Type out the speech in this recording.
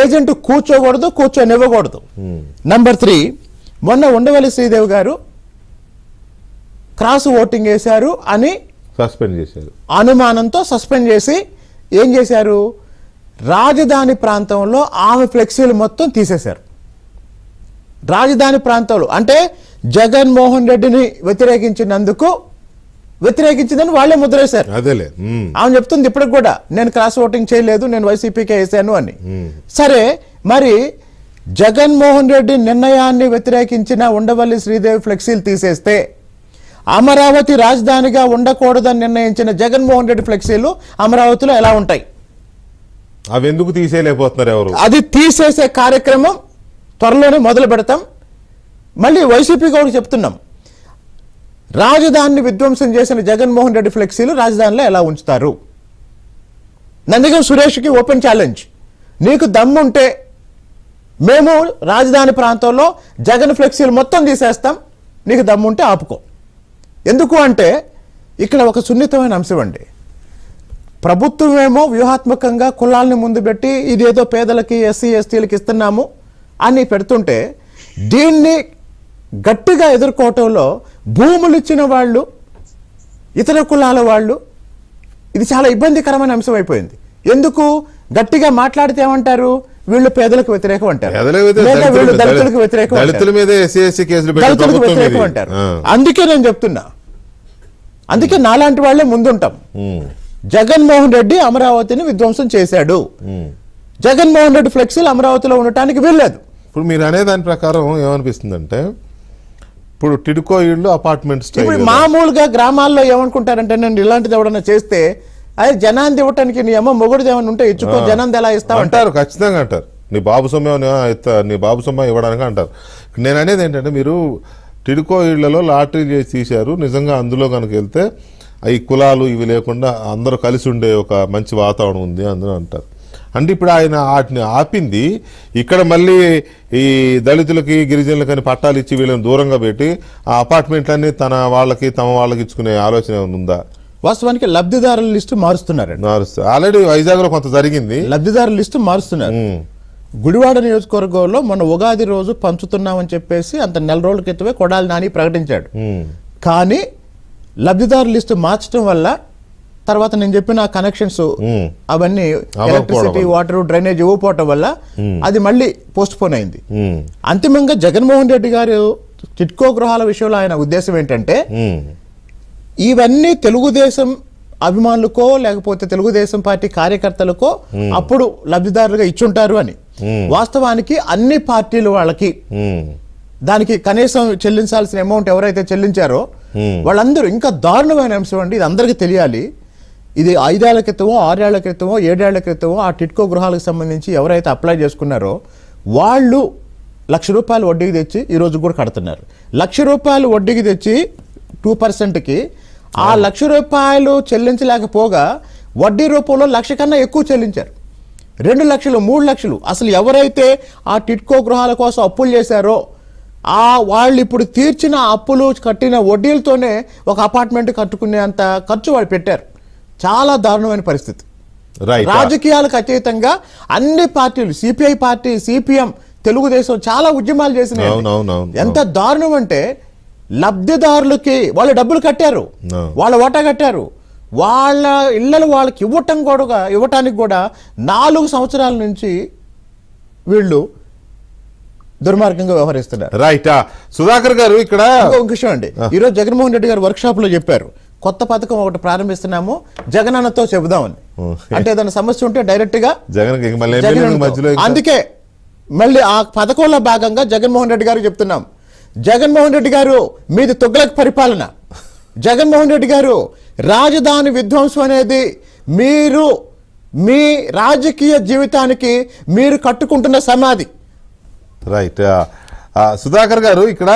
Agent కూర్చోకూడదు కూర్చోనివ్వకూడదు number three మొన్న ఉండవల్లి శ్రీదేవి గారు క్రాస్ ఓటింగ్ వేశారు అని సస్పెండ్ చేశారు అనుమానంతో సస్పెండ్ చేసి ఏం చేశారు రాజధాని ప్రాంతంలో ఆమె ఫ్లెక్సీలు మొత్తం తీసేశారు రాజధాని ప్రాంతంలో అంటే జగన్మోహన్ రెడ్డిని వ్యతిరేకించినందుకు వ్యతిరేకించిందని వాళ్ళే ముద్రేశారు అదేలే ఆమె చెప్తుంది ఇప్పటికి కూడా నేను క్రాస్ ఓటింగ్ చేయలేదు నేను వైసీపీకే వేసాను అని సరే మరి జగన్మోహన్ రెడ్డి నిర్ణయాన్ని వ్యతిరేకించిన ఉండవల్లి శ్రీదేవి ఫ్లెక్సీలు తీసేస్తే అమరావతి రాజధానిగా ఉండకూడదని నిర్ణయించిన జగన్మోహన్ రెడ్డి ఫ్లెక్సీలు అమరావతిలో ఎలా ఉంటాయి అవి ఎందుకు తీసేయలేకపోతున్నారు ఎవరు అది తీసేసే కార్యక్రమం త్వరలోనే మొదలు పెడతాం మళ్ళీ వైసీపీ కూడా చెప్తున్నాం రాజధానిని విధ్వంసం చేసిన జగన్మోహన్ రెడ్డి ఫ్లెక్సీలు రాజధానిలో ఎలా ఉంచుతారు నందిగం సురేష్కి ఓపెన్ ఛాలెంజ్ నీకు దమ్ముంటే మేము రాజధాని ప్రాంతంలో జగన్ ఫ్లెక్సీలు మొత్తం తీసేస్తాం నీకు దమ్ముంటే ఆపుకో ఎందుకు అంటే ఇక్కడ ఒక సున్నితమైన అంశం అండి ప్రభుత్వమేమో వ్యూహాత్మకంగా కులాలని ముందు పెట్టి ఇదేదో పేదలకి ఎస్సీ ఎస్టీలకి ఇస్తున్నాము అని పెడుతుంటే దీన్ని గట్టిగా ఎదుర్కోవటంలో భూములు ఇచ్చిన వాళ్ళు ఇతర కులాల వాళ్ళు ఇది చాలా ఇబ్బందికరమైన అంశం అయిపోయింది ఎందుకు గట్టిగా మాట్లాడితే ఏమంటారు వీళ్ళు పేదలకు వ్యతిరేకం అంటారు దళితులకు వ్యతిరేకం వ్యతిరేకం అంటారు అందుకే నేను చెప్తున్నా అందుకే నాలాంటి వాళ్లే ముందుంటాం జగన్మోహన్ రెడ్డి అమరావతిని విధ్వంసం చేశాడు జగన్మోహన్ రెడ్డి ఫ్లెక్సీలు అమరావతిలో ఉండటానికి వీల్లేదు ఇప్పుడు మీరు అనే దాని ప్రకారం ఏమనిపిస్తుందంటే ఇప్పుడు టిడుకో ఇళ్ళు అపార్ట్మెంట్స్ ఇప్పుడు మామూలుగా గ్రామాల్లో ఏమనుకుంటారంటే నేను ఇలాంటిది ఎవడన్నా చేస్తే అది జనాన్ని ఇవ్వటానికి నీ అమ్మ మొగుడు ఏమైనా ఉంటే ఇచ్చుకో జనాన్ని ఎలా ఇస్తావు అంటారు ఖచ్చితంగా అంటారు నీ బాబు సొమ్మ నీ బాబు సొమ్మ ఇవ్వడానికి అంటారు నేను అనేది ఏంటంటే మీరు టిడుకో ఇళ్లలో లాటరీ చేసి తీశారు నిజంగా అందులో కనుక వెళ్తే ఈ కులాలు ఇవి లేకుండా అందరూ కలిసి ఉండే ఒక మంచి వాతావరణం ఉంది అందరూ అంటారు అంటే ఇప్పుడు ఆయన వాటిని ఆపింది ఇక్కడ మళ్ళీ ఈ దళితులకి గిరిజనులకి అని పట్టాలు ఇచ్చి వీళ్ళని దూరంగా పెట్టి ఆ అపార్ట్మెంట్లన్నీ తన వాళ్ళకి తమ వాళ్ళకి ఇచ్చుకునే ఆలోచన ఉందా వాస్తవానికి లబ్ధిదారుల లిస్టు మారుస్తున్నారు మారుస్తారు ఆల్రెడీ వైజాగ్లో కొంత జరిగింది లబ్ధిదారుల లిస్టు మారుస్తున్నారు గుడివాడ నియోజకవర్గంలో మొన్న ఉగాది రోజు పంచుతున్నామని చెప్పేసి అంత నెల రోజుల క్రితమే కొడాలి నాని ప్రకటించాడు కానీ లబ్ధిదారుల లిస్టు మార్చడం వల్ల తర్వాత నేను చెప్పిన కనెక్షన్స్ hmm. అవన్నీ ఎలక్ట్రిసిటీ వాటర్ డ్రైనేజ్ ఇవ్వకపోవటం వల్ల hmm. అది మళ్ళీ పోస్ట్ పోన్ అయింది hmm. అంతిమంగా జగన్మోహన్ రెడ్డి గారు చిట్కో గృహాల విషయంలో ఆయన ఉద్దేశం ఏంటంటే ఇవన్నీ తెలుగుదేశం అభిమానులకో లేకపోతే తెలుగుదేశం పార్టీ కార్యకర్తలకో అప్పుడు లబ్ధిదారులుగా ఇచ్చుంటారు అని వాస్తవానికి అన్ని పార్టీలు వాళ్ళకి దానికి కనీసం చెల్లించాల్సిన అమౌంట్ ఎవరైతే చెల్లించారో వాళ్ళందరూ ఇంకా దారుణమైన అంశం అండి ఇది అందరికీ తెలియాలి ఇది ఐదేళ్ల క్రితమో ఆరేళ్ల క్రితమో ఏడేళ్ల క్రితమో ఆ టిట్కో గృహాలకు సంబంధించి ఎవరైతే అప్లై చేసుకున్నారో వాళ్ళు లక్ష రూపాయలు వడ్డీకి తెచ్చి ఈరోజు కూడా కడుతున్నారు లక్ష రూపాయలు వడ్డీకి తెచ్చి టూ పర్సెంట్కి ఆ లక్ష రూపాయలు చెల్లించలేకపోగా వడ్డీ రూపంలో లక్ష కన్నా ఎక్కువ చెల్లించారు రెండు లక్షలు మూడు లక్షలు అసలు ఎవరైతే ఆ టిట్కో గృహాల కోసం అప్పులు చేశారో ఆ వాళ్ళు ఇప్పుడు తీర్చిన అప్పులు కట్టిన వడ్డీలతోనే ఒక అపార్ట్మెంట్ కట్టుకునేంత ఖర్చు వాళ్ళు పెట్టారు చాలా దారుణమైన పరిస్థితి రాజకీయాలకు అతీతంగా అన్ని పార్టీలు సిపిఐ పార్టీ సిపిఎం తెలుగుదేశం చాలా ఉద్యమాలు చేసిన ఎంత దారుణం అంటే లబ్ధిదారులకి వాళ్ళు డబ్బులు కట్టారు వాళ్ళ ఓటా కట్టారు వాళ్ళ ఇళ్ళలు వాళ్ళకి ఇవ్వటం కూడా ఇవ్వటానికి కూడా నాలుగు సంవత్సరాల నుంచి వీళ్ళు దుర్మార్గంగా వ్యవహరిస్తున్నారు రైట్ సుధాకర్ గారు ఇక్కడ ఒక విషయం అండి ఈరోజు జగన్మోహన్ రెడ్డి గారు వర్క్ షాప్ లో చెప్పారు కొత్త పథకం ఒకటి ప్రారంభిస్తున్నాము జగన్ అన్నతో చెబుదామని అంటే ఏదైనా సమస్య ఉంటే డైరెక్ట్ గా జగన్ అందుకే మళ్ళీ ఆ పథకంలో భాగంగా జగన్మోహన్ రెడ్డి గారు చెప్తున్నాం జగన్మోహన్ రెడ్డి గారు మీది తొగ్గులకు పరిపాలన జగన్మోహన్ రెడ్డి గారు రాజధాని విధ్వంసం అనేది మీరు మీ రాజకీయ జీవితానికి మీరు కట్టుకుంటున్న సమాధి రైట్ సుధాకర్ గారు ఇక్కడ